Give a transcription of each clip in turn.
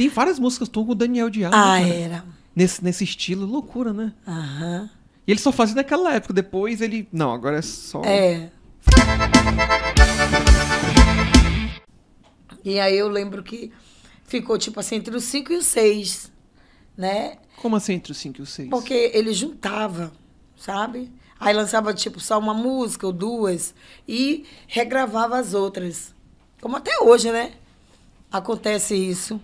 Tem várias músicas tu com o Daniel Alves. Ah, né, era. Nesse, nesse estilo, loucura, né? Aham. E ele só fazia naquela época. Depois ele. Não, agora é só. É. E aí eu lembro que ficou tipo assim entre os 5 e os 6, né? Como assim entre os 5 e os 6? Porque ele juntava, sabe? Aí lançava tipo só uma música ou duas e regravava as outras. Como até hoje, né? Acontece isso.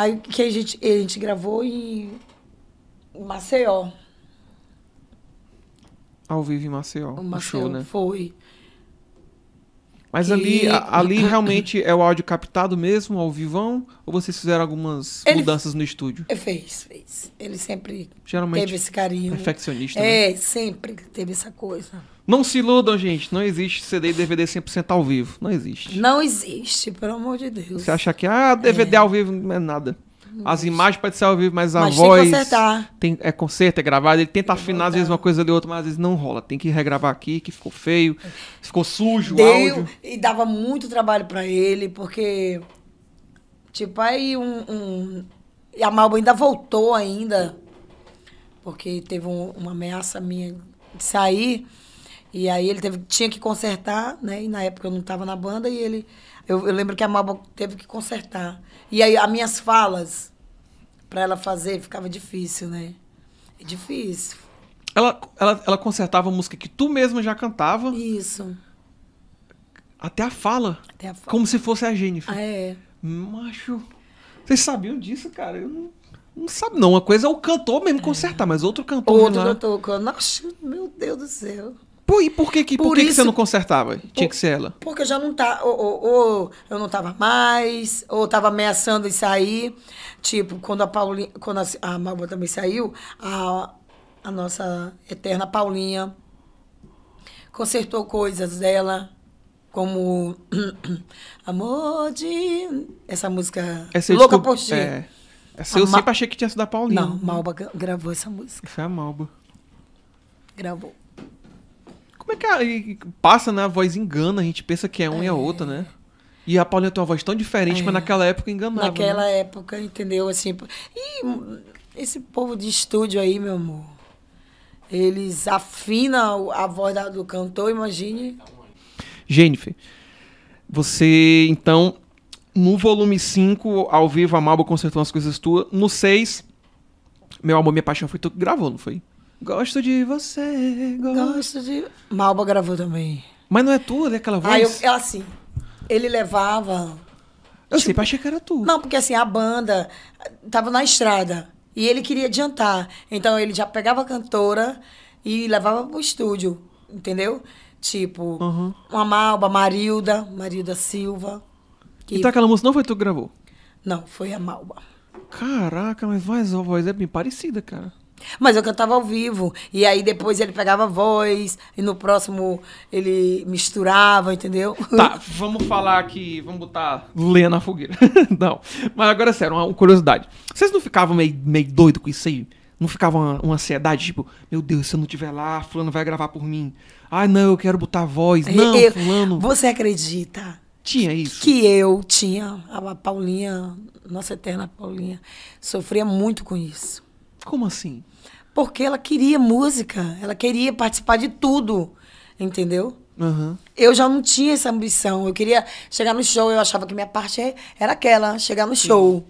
Aí que a gente, a gente gravou em Maceió. Ao vivo em Maceió. O Maceió show, né? foi. Mas que... ali, ali realmente é o áudio captado mesmo, ao vivão? Ou vocês fizeram algumas ele mudanças no estúdio? Fez, fez. Ele sempre Geralmente, teve esse carinho. Perfeccionista. É, né? sempre teve essa coisa. Não se iludam, gente. Não existe CD e DVD 100% ao vivo. Não existe. Não existe, pelo amor de Deus. Você acha que, ah, DVD é. ao vivo não é nada. Não As imagens podem ser ao vivo, mas a mas voz. Tem que consertar. Tem, é conserto, é gravado. Ele tenta afinar, às vezes, uma coisa ali outra, mas às vezes não rola. Tem que regravar aqui, que ficou feio, ficou sujo. Deu, áudio. e dava muito trabalho para ele, porque. Tipo, aí um. um e a Malba ainda voltou ainda, porque teve um, uma ameaça minha de sair. E aí ele teve, tinha que consertar, né? E na época eu não estava na banda e ele. Eu, eu, lembro que a Maba teve que consertar. E aí as minhas falas para ela fazer ficava difícil, né? É difícil. Ela, ela, ela consertava música que tu mesma já cantava. Isso. Até a fala. Até a fala. Como se fosse a Jennifer. Ah, é. Macho. Vocês sabiam disso, cara? Eu não, não sabe, não. Uma coisa é o cantor mesmo é. consertar, mas outro cantor. Outro cantor. Nossa, meu Deus do céu. Por, e por que, que, por, por que, isso, que você não consertava? Por, Tinha que ser ela. Porque eu já não tá. Ou, ou, ou eu não tava mais, ou tava ameaçando de sair. Tipo, quando a Paulinha. Quando a, a Malba também saiu, a, a nossa eterna Paulinha consertou coisas dela como Amor de. Essa música. Essa Louca descob... por ti. É. Essa a eu Ma... sempre achei que tinha sido da Paulinha. Não, Malba gravou essa música. foi é a Malba. Gravou. Como é que a, passa, né? A voz engana, a gente pensa que é um é. e a é. outra, né? E a Paulinha tem uma voz tão diferente, é. mas naquela época enganava. Naquela né? época, entendeu? Assim, e hum, esse povo de estúdio aí, meu amor, eles afinam a voz do cantor, imagine. Jennifer, você então no volume 5, ao vivo, a Malba consertou umas coisas tuas. No 6, meu amor, minha paixão foi tu que gravou, não foi? Gosto de você. Gosto, gosto de. Malba gravou também. Mas não é tua, é aquela ah, voz? Ah, eu, assim, ele levava. Eu tipo, sempre achei que era tu. Não, porque assim, a banda tava na estrada e ele queria adiantar. Então ele já pegava a cantora e levava pro estúdio, entendeu? Tipo, uhum. uma Malba, Marilda, Marilda Silva. Que... Então aquela música não foi tu que gravou? Não, foi a Malba. Caraca, mas voz, a voz é bem parecida, cara. Mas eu cantava ao vivo. E aí depois ele pegava a voz, e no próximo ele misturava, entendeu? Tá, vamos falar aqui, vamos botar Lê na fogueira. não. Mas agora, é sério, uma curiosidade. Vocês não ficavam meio, meio doido com isso aí? Não ficava uma, uma ansiedade, tipo, meu Deus, se eu não estiver lá, fulano vai gravar por mim. Ah, não, eu quero botar voz. Não, eu, fulano. Você acredita? Tinha isso? Que eu tinha, a Paulinha, nossa eterna Paulinha, sofria muito com isso como assim? Porque ela queria música, ela queria participar de tudo, entendeu? Uhum. Eu já não tinha essa ambição. Eu queria chegar no show, eu achava que minha parte é, era aquela, chegar no show.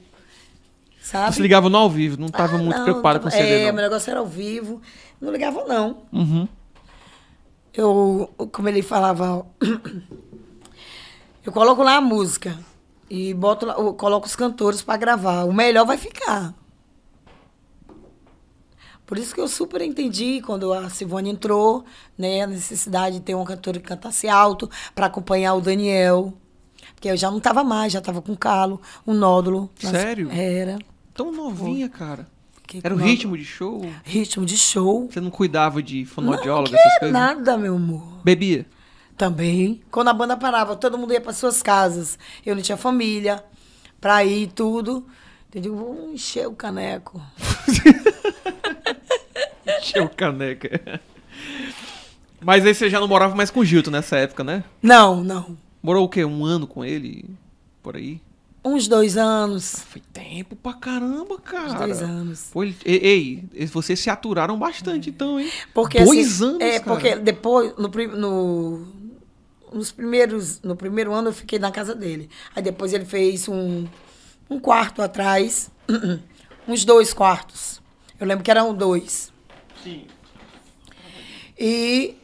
Sabe? Você ligava no ao vivo, não estava ah, muito preocupada com o CD, É, não. meu negócio era ao vivo. Não ligava, não. Uhum. Eu, como ele falava, eu coloco lá a música e boto lá, coloco os cantores para gravar. O melhor vai ficar. Por isso que eu super entendi quando a Silvone entrou, né, a necessidade de ter uma cantora que cantasse alto para acompanhar o Daniel. Porque eu já não estava mais, já estava com calo, um nódulo. Sério? Era. Tão novinha, cara. Que era o ritmo de show? Ritmo de show. Você não cuidava de fonoaudiólogo, essas coisas? Nada, meu amor. Bebia? Também. Quando a banda parava, todo mundo ia para suas casas. Eu não tinha família para ir tudo. Eu digo, vou encher o caneco. encheu caneca. Mas aí você já não morava mais com o Gilton nessa época, né? Não, não. Morou o quê? Um ano com ele? Por aí? Uns dois anos. Ah, foi tempo pra caramba, cara. Uns dois anos. Foi. ei, ei, vocês se aturaram bastante, é. então, hein? Porque, dois assim, anos, É, cara. porque depois, no, no, nos primeiros, no primeiro ano, eu fiquei na casa dele. Aí depois ele fez um, um quarto atrás, uns dois quartos. Eu lembro que eram dois. Sim. E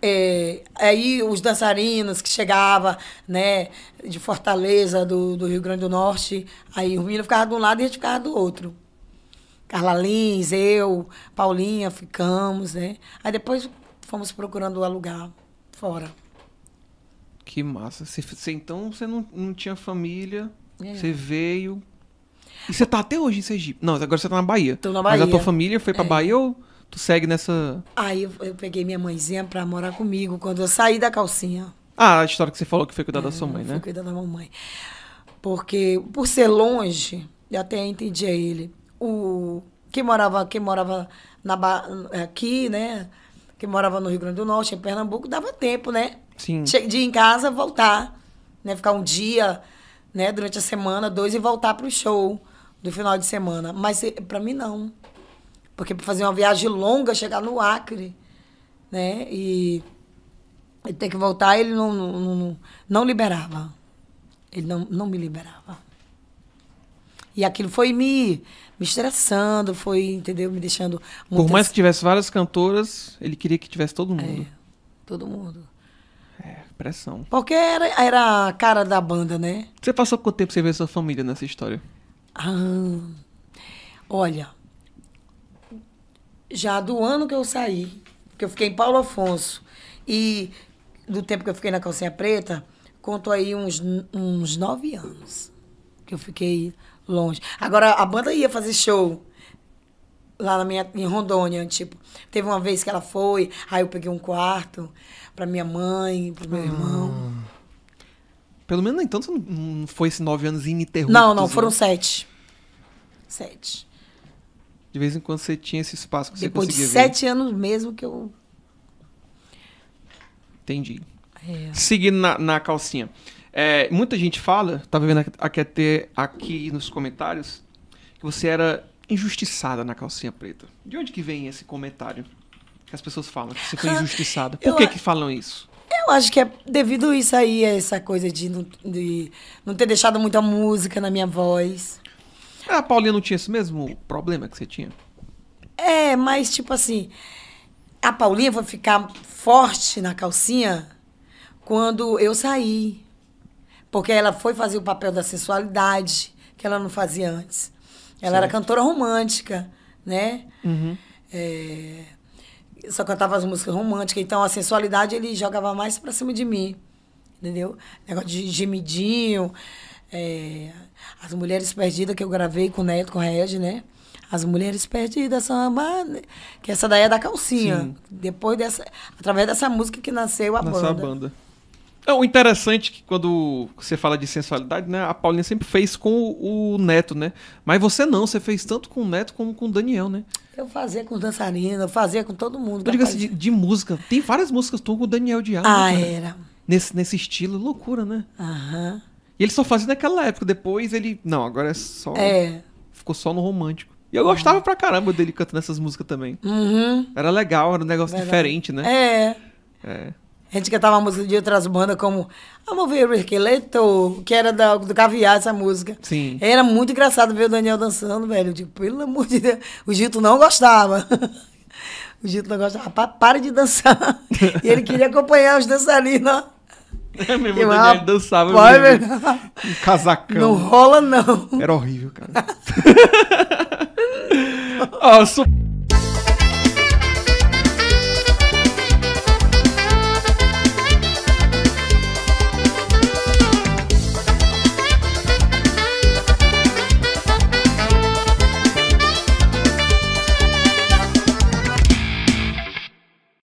é, aí os dançarinos que chegavam, né, de Fortaleza, do, do, Rio Grande do Norte, aí o menino ficava de um lado e a gente ficava do outro. Carla Lins, eu, Paulinha, ficamos, né? Aí depois fomos procurando lugar fora. Que massa. Cê, cê, então você não, não tinha família, é. você veio, e você tá até hoje em Sergipe? Não, agora você tá na Bahia. Tô na Bahia. Mas a tua família foi pra é. Bahia ou tu segue nessa. Aí eu, eu, peguei minha mãezinha pra morar comigo quando eu saí da calcinha. Ah, a história que você falou que foi cuidar é, da sua é, mãe, né? Foi cuidar da mamãe. Porque, por ser longe, eu até entendi ele. O, que morava, quem morava na, aqui, né? Quem morava no Rio Grande do Norte, em Pernambuco, dava tempo, né? Sim. De ir em casa, voltar, né? Ficar um dia, né? Durante a semana, dois e voltar pro show do final de semana. Mas eh, para mim não. Porque para fazer uma viagem longa, chegar no Acre, né? E, ter que voltar, ele não, não, não, não liberava. Ele não, não me liberava. E aquilo foi me, me estressando, foi, entendeu? Me deixando. Muitas... Por mais que assim tivesse várias cantoras, ele queria que tivesse todo mundo. É, todo mundo. É, pressão. Porque era, era a cara da banda, né? Você passou quanto tempo você ver sua família nessa história? Ah, olha, já do ano que eu saí, que eu fiquei em Paulo Afonso, e do tempo que eu fiquei na calcinha preta, conto aí uns, uns nove anos que eu fiquei longe. Agora, a banda ia fazer show lá na minha, em Rondônia, tipo, teve uma vez que ela foi, aí eu peguei um quarto para minha mãe, pro meu ah. irmão. Pelo menos, então, não foi esses nove anos ininterruptos. Não, não, né? foram né? sete. Sete. De vez em quando você tinha esse espaço que Depois você conseguia de sete ver. anos mesmo que eu... Entendi. É. Seguindo na, na calcinha. É, muita gente fala, tava vendo aqui até aqui nos comentários, que você era injustiçada na calcinha preta. De onde que vem esse comentário? Que as pessoas falam que você foi ah, injustiçada. Por eu... que que falam isso? Eu acho que é devido isso aí, essa coisa de não, de não ter deixado muita música na minha voz. Ah, a Paulinha não tinha esse mesmo problema que você tinha? É, mas tipo assim, a Paulinha foi ficar forte na calcinha quando eu saí. Porque ela foi fazer o papel da sensualidade, que ela não fazia antes. Ela certo. era cantora romântica, né? Uhum. É só cantava as músicas românticas. Então, a sensualidade ele jogava mais pra cima de mim. Entendeu? Negócio de gemidinho. É, as Mulheres Perdidas, que eu gravei com o Neto, com o Regi, né? As Mulheres Perdidas, samba. Que essa daí é da calcinha. Sim. Depois dessa. Através dessa música que nasceu a Nossa banda. A banda. É, o interessante é que quando você fala de sensualidade, né? A Paulinha sempre fez com o, o, Neto, né? Mas você não, você fez tanto com o Neto como com o Daniel, né? Eu fazia com dançarina, eu fazia com todo mundo. Eu digo assim, de, de, música. Tem várias músicas tu com o Daniel Diabo. Ah, era. Nesse, nesse estilo, loucura, né? Aham. E ele só fazia naquela época. Depois ele. Não, agora é só. É. Ficou só no romântico. E eu gostava pra caramba dele cantando essas músicas também. Uhum. Era legal, era um negócio Verdade. diferente, né? É. É. A gente cantava música de outras bandas, como a Ver o Esqueleto, que era da, do Caviar, essa música. Sim. Era muito engraçado ver o Daniel dançando, velho. Eu pelo amor de Deus. O Gito não gostava. o Gito não gostava. Para de dançar. e ele queria acompanhar os dançarinos. É mesmo, eu, Daniel ele dançava Pai, é mesmo. Um casacão. Não rola, não. Era horrível, cara. Ó, oh,